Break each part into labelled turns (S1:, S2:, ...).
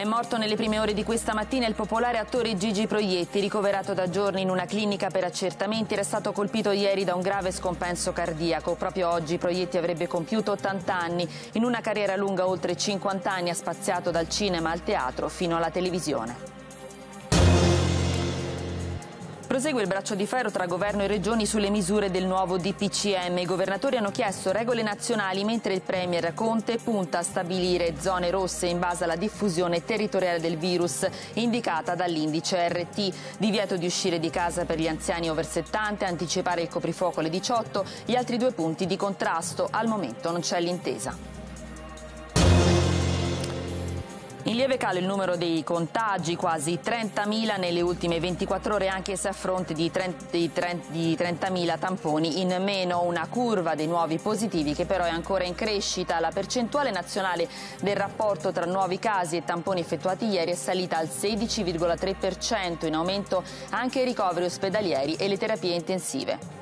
S1: È morto nelle prime ore di questa mattina il popolare attore Gigi Proietti, ricoverato da giorni in una clinica per accertamenti, era stato colpito ieri da un grave scompenso cardiaco. Proprio oggi Proietti avrebbe compiuto 80 anni, in una carriera lunga oltre 50 anni ha spaziato dal cinema al teatro fino alla televisione. Prosegue il braccio di ferro tra governo e regioni sulle misure del nuovo DPCM. I governatori hanno chiesto regole nazionali mentre il Premier Conte punta a stabilire zone rosse in base alla diffusione territoriale del virus indicata dall'indice RT. Divieto di uscire di casa per gli anziani over 70, anticipare il coprifuoco alle 18, gli altri due punti di contrasto. Al momento non c'è l'intesa. In lieve calo il numero dei contagi, quasi 30.000 nelle ultime 24 ore, anche se a fronte di 30.000 30 tamponi in meno. Una curva dei nuovi positivi che però è ancora in crescita. La percentuale nazionale del rapporto tra nuovi casi e tamponi effettuati ieri è salita al 16,3%, in aumento anche i ricoveri ospedalieri e le terapie intensive.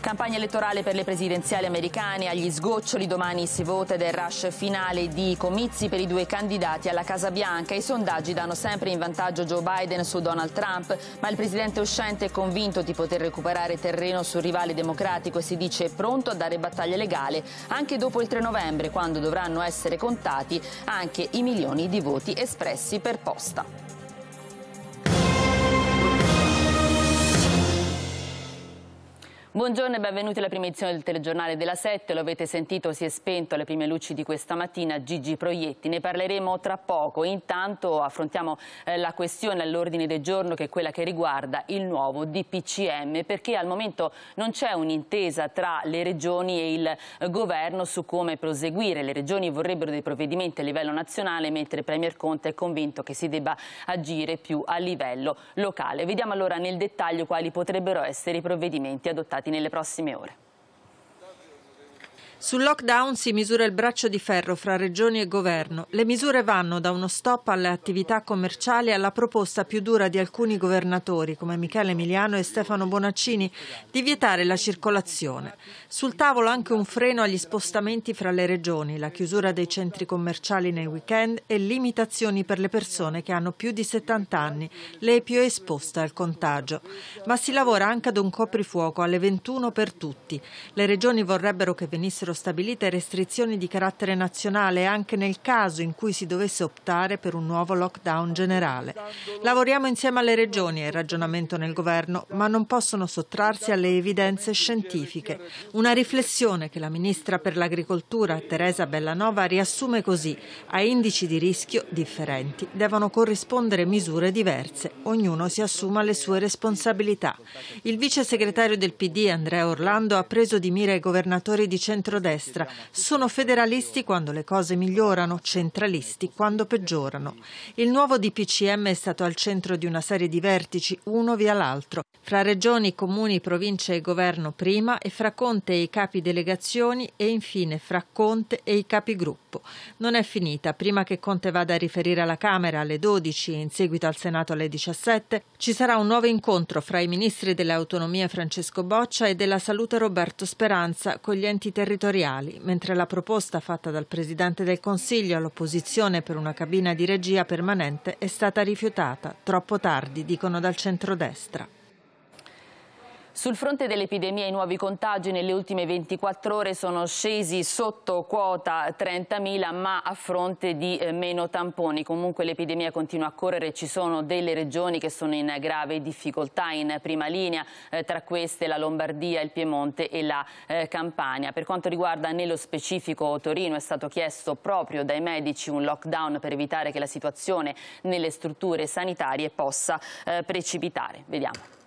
S1: Campagna elettorale per le presidenziali americane, agli sgoccioli domani si vota del rush finale di comizi per i due candidati alla Casa Bianca. I sondaggi danno sempre in vantaggio Joe Biden su Donald Trump, ma il presidente uscente è convinto di poter recuperare terreno sul rivale democratico e si dice pronto a dare battaglia legale anche dopo il 3 novembre, quando dovranno essere contati anche i milioni di voti espressi per posta. Buongiorno e benvenuti alla prima edizione del telegiornale della 7. Lo avete sentito, si è spento alle prime luci di questa mattina Gigi Proietti. Ne parleremo tra poco. Intanto affrontiamo eh, la questione all'ordine del giorno che è quella che riguarda il nuovo DPCM perché al momento non c'è un'intesa tra le regioni e il eh, governo su come proseguire. Le regioni vorrebbero dei provvedimenti a livello nazionale mentre Premier Conte è convinto che si debba agire più a livello locale. Vediamo allora nel dettaglio quali potrebbero essere i provvedimenti adottati nelle prossime ore.
S2: Sul lockdown si misura il braccio di ferro fra regioni e governo. Le misure vanno da uno stop alle attività commerciali alla proposta più dura di alcuni governatori, come Michele Emiliano e Stefano Bonaccini, di vietare la circolazione. Sul tavolo anche un freno agli spostamenti fra le regioni, la chiusura dei centri commerciali nei weekend e limitazioni per le persone che hanno più di 70 anni, le più esposte al contagio. Ma si lavora anche ad un coprifuoco alle 21 per tutti. Le regioni vorrebbero che venissero fossero stabilite restrizioni di carattere nazionale anche nel caso in cui si dovesse optare per un nuovo lockdown generale. Lavoriamo insieme alle regioni è il ragionamento nel governo, ma non possono sottrarsi alle evidenze scientifiche. Una riflessione che la ministra per l'agricoltura Teresa Bellanova riassume così: a indici di rischio differenti devono corrispondere misure diverse, ognuno si assuma le sue responsabilità. Il vice segretario del PD Andrea Orlando ha preso di mira i governatori di centro centrodestra. Sono federalisti quando le cose migliorano, centralisti quando peggiorano. Il nuovo DPCM è stato al centro di una serie di vertici, uno via l'altro, fra regioni, comuni, province e governo prima e fra Conte e i capi delegazioni e infine fra Conte e i capigruppo. Non è finita, prima che Conte vada a riferire alla Camera alle 12 e in seguito al Senato alle 17, ci sarà un nuovo incontro fra i ministri dell'autonomia Francesco Boccia e della salute Roberto Speranza con gli enti territoriali territoriali, mentre la proposta fatta dal Presidente del Consiglio all'opposizione per una cabina di regia permanente è stata rifiutata, troppo tardi, dicono dal centrodestra.
S1: Sul fronte dell'epidemia i nuovi contagi nelle ultime 24 ore sono scesi sotto quota 30.000 ma a fronte di eh, meno tamponi. Comunque l'epidemia continua a correre, ci sono delle regioni che sono in grave difficoltà in prima linea, eh, tra queste la Lombardia, il Piemonte e la eh, Campania. Per quanto riguarda nello specifico Torino è stato chiesto proprio dai medici un lockdown per evitare che la situazione nelle strutture sanitarie possa precipitare. Vediamo.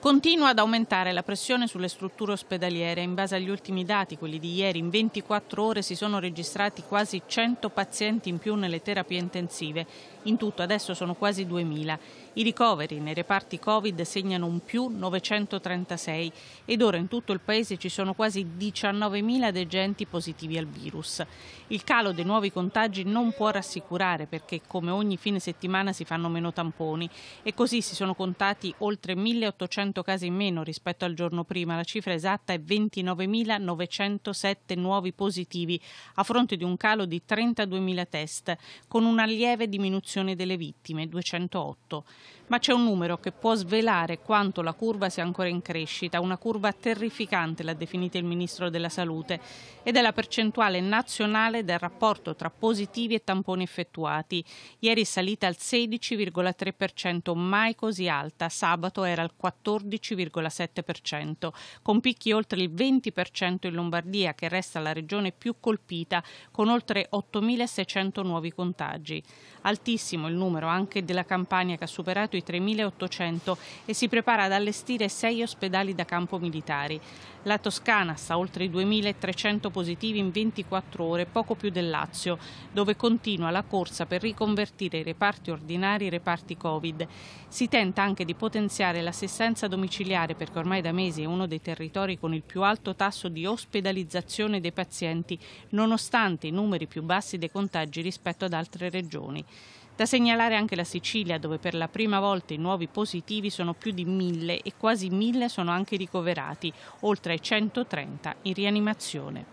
S3: Continua ad aumentare la pressione sulle strutture ospedaliere. In base agli ultimi dati, quelli di ieri, in 24 ore si sono registrati quasi 100 pazienti in più nelle terapie intensive. In tutto adesso sono quasi 2.000. I ricoveri nei reparti Covid segnano un più 936 ed ora in tutto il paese ci sono quasi 19.000 degenti positivi al virus. Il calo dei nuovi contagi non può rassicurare perché come ogni fine settimana si fanno meno tamponi e così si sono contati oltre 1.800 casi in meno rispetto al giorno prima. La cifra esatta è 29.907 nuovi positivi a fronte di un calo di 32.000 test con una lieve diminuzione delle vittime, 208 ma c'è un numero che può svelare quanto la curva sia ancora in crescita, una curva terrificante l'ha definita il Ministro della Salute, ed è la percentuale nazionale del rapporto tra positivi e tamponi effettuati. Ieri è salita al 16,3%, mai così alta, sabato era al 14,7%, con picchi oltre il 20% in Lombardia, che resta la regione più colpita, con oltre 8.600 nuovi contagi. Altissimo il numero anche della Campania che ha superato superato i 3.800 e si prepara ad allestire sei ospedali da campo militari. La Toscana sta oltre i 2.300 positivi in 24 ore, poco più del Lazio, dove continua la corsa per riconvertire i reparti ordinari in reparti Covid. Si tenta anche di potenziare l'assistenza domiciliare perché ormai da mesi è uno dei territori con il più alto tasso di ospedalizzazione dei pazienti, nonostante i numeri più bassi dei contagi rispetto ad altre regioni. Da segnalare anche la Sicilia, dove per la prima volta i nuovi positivi sono più di mille e quasi mille sono anche ricoverati, oltre ai 130 in rianimazione.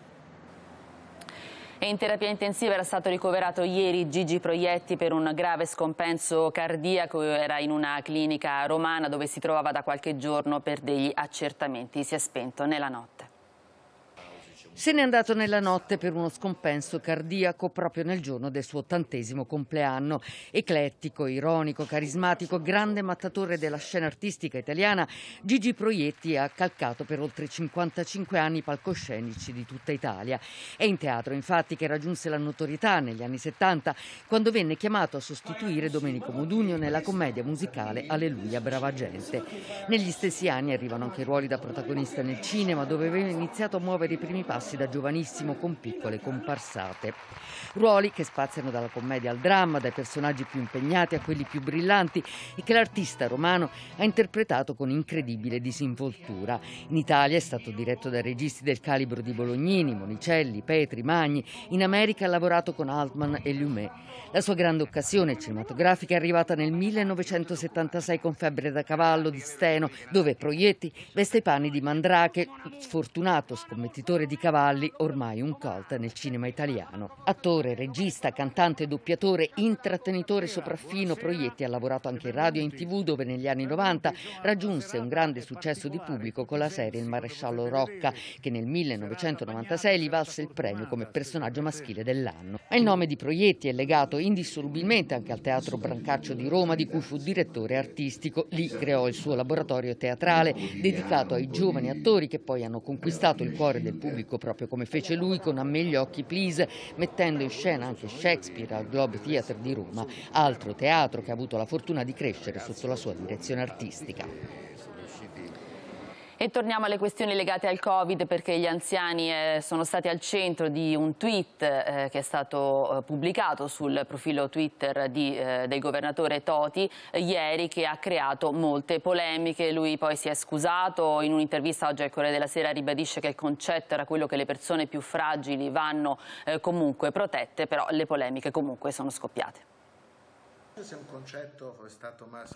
S1: E in terapia intensiva era stato ricoverato ieri Gigi Proietti per un grave scompenso cardiaco, era in una clinica romana dove si trovava da qualche giorno per degli accertamenti, si è spento nella notte.
S4: Se n'è andato nella notte per uno scompenso cardiaco proprio nel giorno del suo ottantesimo compleanno. Eclettico, ironico, carismatico, grande mattatore della scena artistica italiana, Gigi Proietti ha calcato per oltre 55 anni i palcoscenici di tutta Italia. È in teatro infatti che raggiunse la notorietà negli anni 70 quando venne chiamato a sostituire Domenico Modugno nella commedia musicale Alleluia brava gente. Negli stessi anni arrivano anche ruoli da protagonista nel cinema dove aveva iniziato a muovere i primi passi da giovanissimo con piccole comparsate. Ruoli che spaziano dalla commedia al dramma, dai personaggi più impegnati a quelli più brillanti e che l'artista romano ha interpretato con incredibile disinvoltura. In Italia è stato diretto da registi del calibro di Bolognini, Monicelli, Petri, Magni. In America ha lavorato con Altman e Lumet. La sua grande occasione cinematografica è arrivata nel 1976 con Febbre da cavallo di Steno, dove Proietti veste i panni di Mandrake, sfortunato scommettitore di cavallo Cavalli, ormai un cult nel cinema italiano. Attore, regista, cantante, doppiatore, intrattenitore sopraffino, Proietti ha lavorato anche in radio e in tv dove negli anni 90 raggiunse un grande successo di pubblico con la serie Il maresciallo Rocca che nel 1996 gli valse il premio come personaggio maschile dell'anno. il nome di Proietti è legato indissolubilmente anche al Teatro Brancaccio di Roma di cui fu direttore artistico. Lì creò il suo laboratorio teatrale dedicato ai giovani attori che poi hanno conquistato il cuore del pubblico proprio come fece lui con A Megli occhi please, mettendo in scena anche Shakespeare al Globe Theatre di Roma, altro teatro che ha avuto la fortuna di crescere sotto la sua direzione artistica.
S1: E torniamo alle questioni legate al Covid perché gli anziani eh, sono stati al centro di un tweet eh, che è stato eh, pubblicato sul profilo Twitter di, eh, del governatore Toti eh, ieri che ha creato molte polemiche. Lui poi si è scusato, in un'intervista oggi al Corriere della Sera ribadisce che il concetto era quello che le persone più fragili vanno eh, comunque protette, però le polemiche comunque sono scoppiate.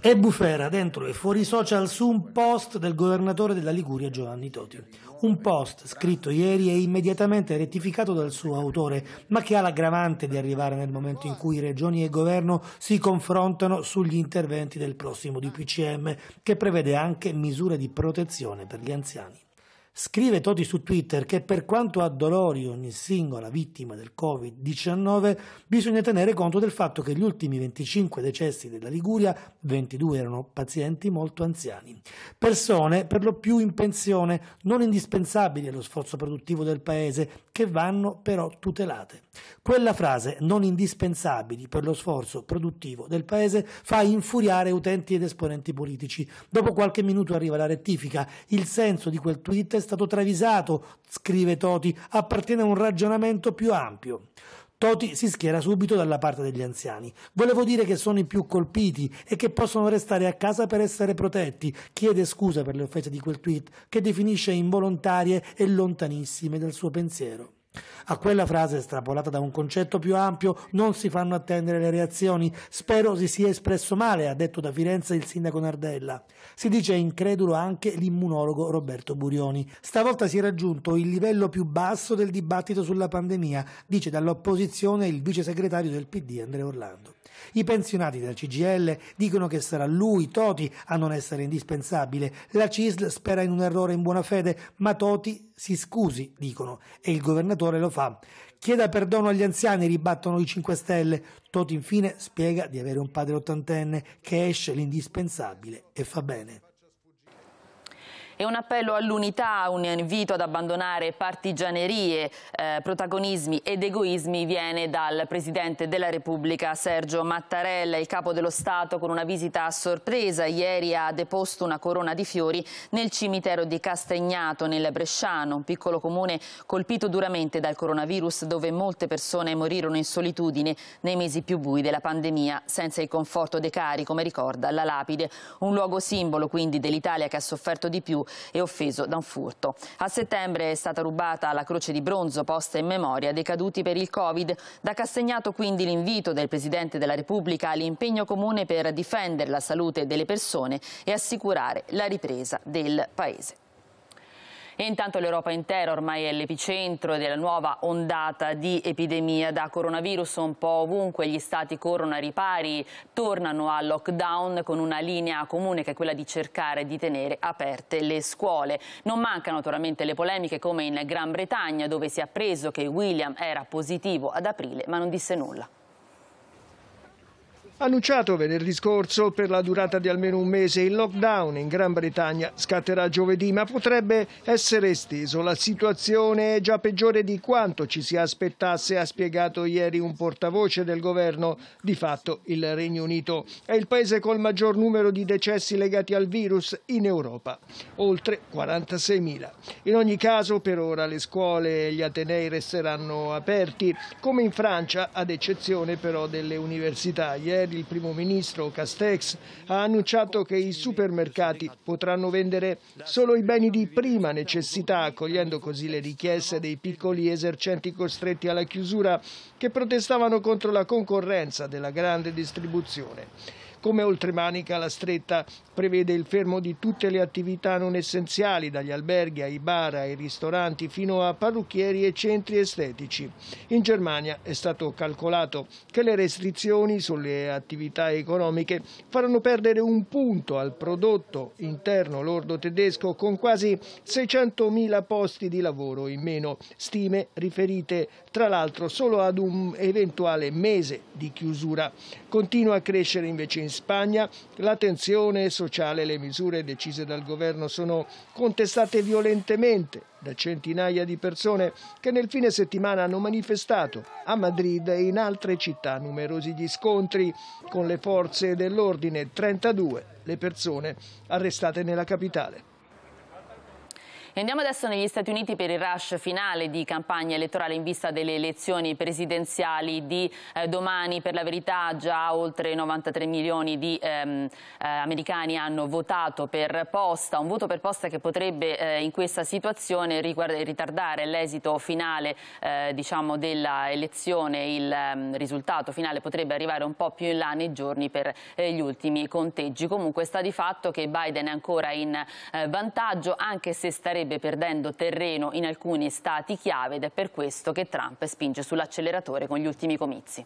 S5: E Bufera,
S6: dentro e fuori social, su un post del governatore della Liguria Giovanni Toti. Un post scritto ieri e immediatamente rettificato dal suo autore, ma che ha l'aggravante di arrivare nel momento in cui regioni e governo si confrontano sugli interventi del prossimo DPCM, che prevede anche misure di protezione per gli anziani. Scrive Toti su Twitter che per quanto addolori ogni singola vittima del Covid-19, bisogna tenere conto del fatto che gli ultimi 25 decessi della Liguria, 22 erano pazienti molto anziani, persone per lo più in pensione, non indispensabili allo sforzo produttivo del paese, che vanno però tutelate. Quella frase, non indispensabili per lo sforzo produttivo del paese, fa infuriare utenti ed esponenti politici. Dopo qualche minuto arriva la rettifica, il senso di quel tweet stato travisato, scrive Toti, appartiene a un ragionamento più ampio. Toti si schiera subito dalla parte degli anziani. Volevo dire che sono i più colpiti e che possono restare a casa per essere protetti. Chiede scusa per le offese di quel tweet che definisce involontarie e lontanissime dal suo pensiero. A quella frase, estrapolata da un concetto più ampio, non si fanno attendere le reazioni. Spero si sia espresso male, ha detto da Firenze il sindaco Nardella. Si dice incredulo anche l'immunologo Roberto Burioni. Stavolta si è raggiunto il livello più basso del dibattito sulla pandemia, dice dall'opposizione il vice segretario del PD Andrea Orlando. I pensionati della CGL dicono che sarà lui, Toti, a non essere indispensabile. La CISL spera in un errore in buona fede, ma Toti si scusi, dicono, e il governatore lo fa. Chieda perdono agli anziani, ribattono i 5 Stelle. Toti infine spiega di avere un padre ottantenne che esce l'indispensabile e fa bene.
S1: È un appello all'unità, un invito ad abbandonare partigianerie, eh, protagonismi ed egoismi viene dal Presidente della Repubblica Sergio Mattarella. Il Capo dello Stato con una visita a sorpresa ieri ha deposto una corona di fiori nel cimitero di Castagnato nel Bresciano, un piccolo comune colpito duramente dal coronavirus dove molte persone morirono in solitudine nei mesi più bui della pandemia senza il conforto dei cari, come ricorda la lapide. Un luogo simbolo quindi dell'Italia che ha sofferto di più e offeso da un furto. A settembre è stata rubata la croce di bronzo posta in memoria dei caduti per il Covid. Da Castagnato quindi l'invito del Presidente della Repubblica all'impegno comune per difendere la salute delle persone e assicurare la ripresa del Paese. E intanto l'Europa intera ormai è l'epicentro della nuova ondata di epidemia da coronavirus un po' ovunque. Gli stati corrono ai ripari, tornano al lockdown con una linea comune che è quella di cercare di tenere aperte le scuole. Non mancano naturalmente le polemiche come in Gran Bretagna dove si è appreso che William era positivo ad aprile ma non disse nulla.
S5: Annunciato venerdì scorso per la durata di almeno un mese, il lockdown in Gran Bretagna scatterà giovedì, ma potrebbe essere esteso. La situazione è già peggiore di quanto ci si aspettasse, ha spiegato ieri un portavoce del governo. Di fatto il Regno Unito è il paese col maggior numero di decessi legati al virus in Europa, oltre 46.000. In ogni caso, per ora le scuole e gli atenei resteranno aperti, come in Francia, ad eccezione però delle università. Ieri Draghi, il primo ministro Castex, ha annunciato che i supermercati potranno vendere solo i beni di prima necessità, accogliendo così le richieste dei piccoli esercenti costretti alla chiusura che protestavano contro la concorrenza della grande distribuzione. Come oltremanica la stretta prevede il fermo di tutte le attività non essenziali, dagli alberghi ai bar, ai ristoranti, fino a parrucchieri e centri estetici. In Germania è stato calcolato che le restrizioni sulle attività economiche faranno perdere un punto al prodotto interno lordo tedesco con quasi 600.000 posti di lavoro in meno, stime riferite tra l'altro solo ad un eventuale mese di chiusura. Continua a crescere invece in Spagna la tensione sociale e le misure decise dal governo sono contestate violentemente da centinaia di persone che nel fine settimana hanno manifestato a Madrid e in altre città numerosi gli scontri con le forze dell'ordine, 32 le persone arrestate nella capitale.
S1: Andiamo adesso negli Stati Uniti per il rush finale di campagna elettorale in vista delle elezioni presidenziali di eh, domani. Per la verità già oltre 93 milioni di ehm, eh, americani hanno votato per posta, un voto per posta che potrebbe eh, in questa situazione ritardare l'esito finale eh, diciamo, della elezione, il ehm, risultato finale potrebbe arrivare un po' più in là nei giorni per eh, gli ultimi conteggi. Comunque sta di fatto che Biden è ancora in eh, vantaggio anche se staremo starebbe perdendo terreno in alcuni stati chiave ed è per questo che Trump spinge sull'acceleratore con gli ultimi comizi.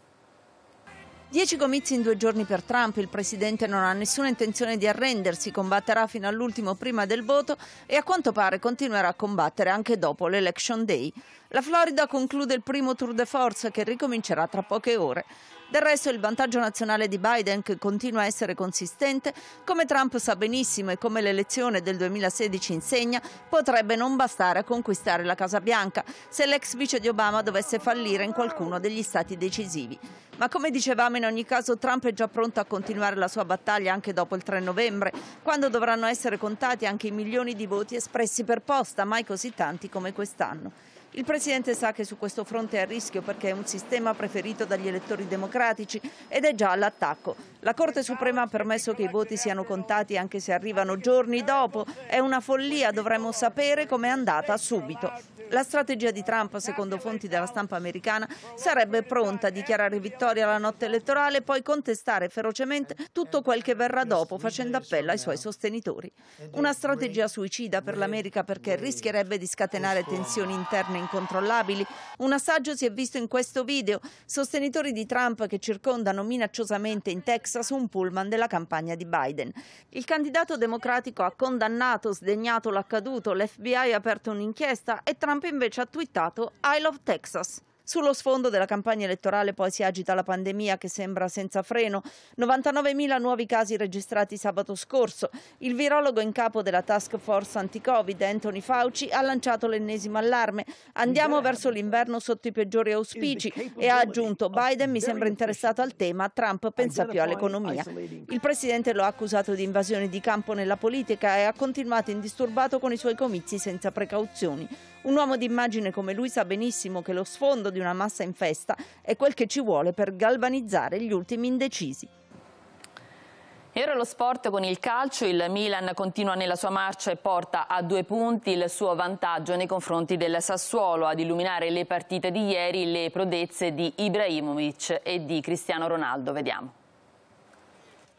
S7: Dieci comizi in due giorni per Trump, il presidente non ha nessuna intenzione di arrendersi, combatterà fino all'ultimo prima del voto e a quanto pare continuerà a combattere anche dopo l'Election Day. La Florida conclude il primo tour de force che ricomincerà tra poche ore. Del resto il vantaggio nazionale di Biden che continua a essere consistente, come Trump sa benissimo e come l'elezione del 2016 insegna, potrebbe non bastare a conquistare la Casa Bianca se l'ex vice di Obama dovesse fallire in qualcuno degli stati decisivi. Ma come dicevamo in ogni caso Trump è già pronto a continuare la sua battaglia anche dopo il 3 novembre, quando dovranno essere contati anche i milioni di voti espressi per posta, mai così tanti come quest'anno. Il Presidente sa che su questo fronte è a rischio perché è un sistema preferito dagli elettori democratici ed è già all'attacco. La Corte Suprema ha permesso che i voti siano contati anche se arrivano giorni dopo. È una follia, dovremmo sapere com'è andata subito. La strategia di Trump, secondo fonti della stampa americana, sarebbe pronta a dichiarare vittoria la notte elettorale e poi contestare ferocemente tutto quel che verrà dopo, facendo appello ai suoi sostenitori. Una strategia suicida per l'America perché rischierebbe di scatenare tensioni interne incontrollabili. Un assaggio si è visto in questo video. Sostenitori di Trump che circondano minacciosamente in Texas corsa su un pullman della campagna di Biden. Il candidato democratico ha condannato, sdegnato l'accaduto, l'FBI ha aperto un'inchiesta e Trump invece ha twittato I love Texas. Sullo sfondo della campagna elettorale poi si agita la pandemia che sembra senza freno. 99.000 nuovi casi registrati sabato scorso. Il virologo in capo della task force anti-Covid, Anthony Fauci, ha lanciato l'ennesimo allarme. Andiamo verso l'inverno sotto i peggiori auspici e ha aggiunto Biden mi sembra interessato al tema, Trump pensa più all'economia. Il presidente lo ha accusato di invasione di campo nella politica e ha continuato indisturbato con i suoi comizi senza precauzioni. Un uomo d'immagine come lui sa benissimo che lo sfondo di una massa in festa è quel che ci vuole per galvanizzare gli ultimi indecisi.
S1: E ora lo sport con il calcio, il Milan continua nella sua marcia e porta a due punti il suo vantaggio nei confronti del Sassuolo ad illuminare le partite di ieri le prodezze di Ibrahimovic e di Cristiano Ronaldo, vediamo.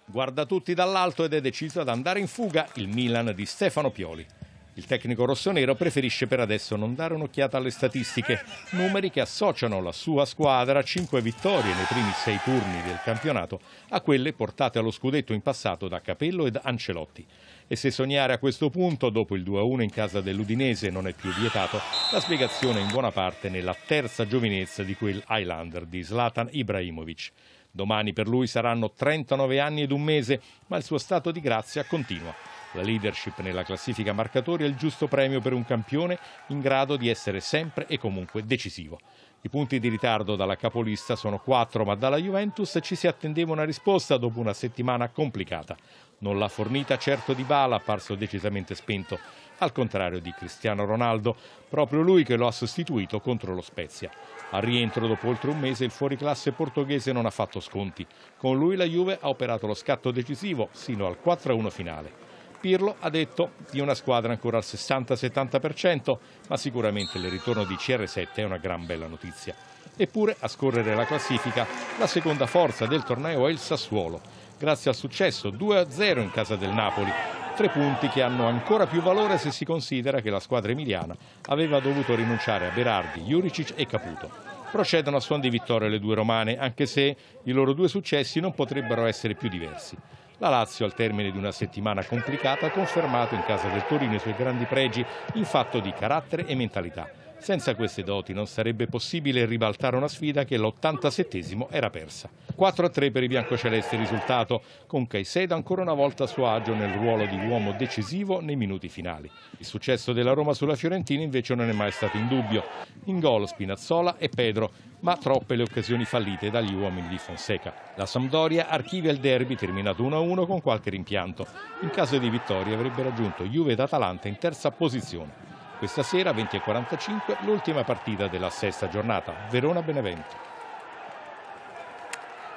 S8: Guarda tutti dall'alto ed è deciso ad andare in fuga il Milan di Stefano Pioli. Il tecnico rossonero preferisce per adesso non dare un'occhiata alle statistiche, numeri che associano la sua squadra a 5 vittorie nei primi sei turni del campionato a quelle portate allo scudetto in passato da Capello ed Ancelotti. E se sognare a questo punto, dopo il 2-1 in casa dell'Udinese, non è più vietato, la spiegazione è in buona parte nella terza giovinezza di quel Highlander di Zlatan Ibrahimovic. Domani per lui saranno 39 anni ed un mese, ma il suo stato di grazia continua. La leadership nella classifica marcatori è il giusto premio per un campione in grado di essere sempre e comunque decisivo. I punti di ritardo dalla capolista sono 4, ma dalla Juventus ci si attendeva una risposta dopo una settimana complicata. Non l'ha fornita certo Di Bala, apparso decisamente spento, al contrario di Cristiano Ronaldo, proprio lui che lo ha sostituito contro lo Spezia. Al rientro dopo oltre un mese il fuoriclasse portoghese non ha fatto sconti. Con lui la Juve ha operato lo scatto decisivo sino al 4-1 finale. Pirlo ha detto di una squadra ancora al 60-70%, ma sicuramente il ritorno di CR7 è una gran bella notizia. Eppure, a scorrere la classifica, la seconda forza del torneo è il Sassuolo. Grazie al successo 2-0 in casa del Napoli, tre punti che hanno ancora più valore se si considera che la squadra emiliana aveva dovuto rinunciare a Berardi, Juricic e Caputo procedono a suon di vittoria le due romane, anche se i loro due successi non potrebbero essere più diversi. La Lazio al termine di una settimana complicata ha confermato in casa del Torino i suoi grandi pregi in fatto di carattere e mentalità. Senza queste doti non sarebbe possibile ribaltare una sfida che l'87 era persa. 4-3 per i biancocelesti risultato, con Caicedo ancora una volta a suo agio nel ruolo di uomo decisivo nei minuti finali. Il successo della Roma sulla Fiorentina invece non è mai stato in dubbio. In gol Spinazzola e Pedro, ma troppe le occasioni fallite dagli uomini di Fonseca. La Sampdoria archivia il derby terminato 1-1 con qualche rimpianto. In caso di vittoria avrebbe raggiunto Juve ed Atalanta in terza posizione. Questa sera 20.45 l'ultima partita della sesta giornata, Verona-Benevento.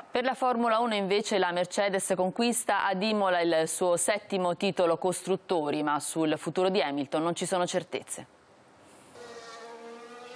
S1: Per la Formula 1 invece la Mercedes conquista ad Imola il suo settimo titolo costruttori, ma sul futuro di Hamilton non ci sono certezze.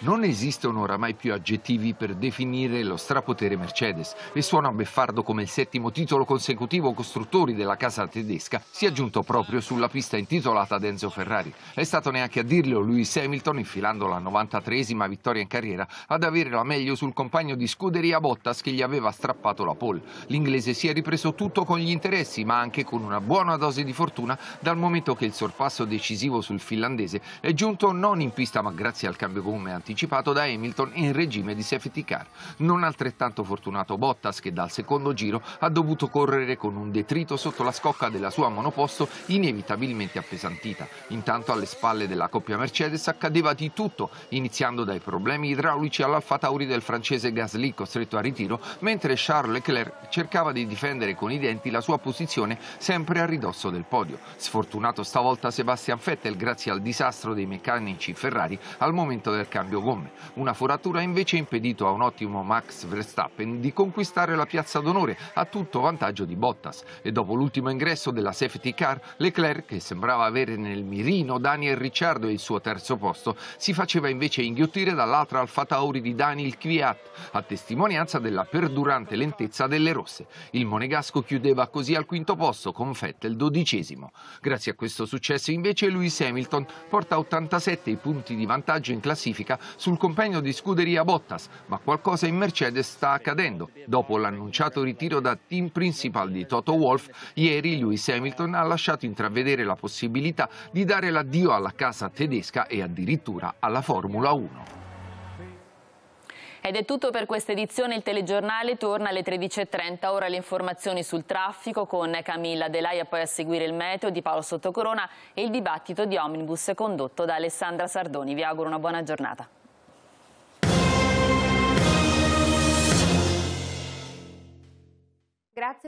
S9: Non esistono oramai più aggettivi per definire lo strapotere Mercedes e suona beffardo come il settimo titolo consecutivo costruttori della casa tedesca sia giunto proprio sulla pista intitolata ad Enzo Ferrari. È stato neanche a dirlo Lewis Hamilton, infilando la 93esima vittoria in carriera, ad avere la meglio sul compagno di scuderia Bottas che gli aveva strappato la pole. L'inglese si è ripreso tutto con gli interessi, ma anche con una buona dose di fortuna dal momento che il sorpasso decisivo sul finlandese è giunto non in pista ma grazie al cambio gomme anticipato anticipato da Hamilton in regime di safety car. Non altrettanto fortunato Bottas che dal secondo giro ha dovuto correre con un detrito sotto la scocca della sua monoposto inevitabilmente appesantita. Intanto alle spalle della coppia Mercedes accadeva di tutto, iniziando dai problemi idraulici all'Alfa Tauri del francese Gasly costretto a ritiro, mentre Charles Leclerc cercava di difendere con i denti la sua posizione sempre a ridosso del podio. Sfortunato stavolta Sebastian Vettel grazie al disastro dei meccanici Ferrari al momento del cambio gomme. Una foratura invece ha impedito a un ottimo Max Verstappen di conquistare la piazza d'onore a tutto vantaggio di Bottas e dopo l'ultimo ingresso della safety car Leclerc, che sembrava avere nel mirino Daniel Ricciardo e il suo terzo posto, si faceva invece inghiottire dall'altra Alfa Tauri di Daniel Kvyat, a testimonianza della perdurante lentezza delle rosse. Il monegasco chiudeva così al quinto posto con Vettel dodicesimo. Grazie a questo successo invece Lewis Hamilton porta 87 i punti di vantaggio in classifica sul compagno di scuderia Bottas, ma qualcosa in Mercedes sta accadendo. Dopo l'annunciato ritiro da team principal di Toto Wolff, ieri Lewis Hamilton ha lasciato intravedere la possibilità di dare l'addio alla casa tedesca e addirittura alla Formula 1.
S1: Ed è tutto per questa edizione, il telegiornale torna alle 13.30, ora le informazioni sul traffico con Camilla Delaia, poi a seguire il meteo di Paolo Sottocorona e il dibattito di Omnibus condotto da Alessandra Sardoni. Vi auguro una buona giornata.
S4: Grazie.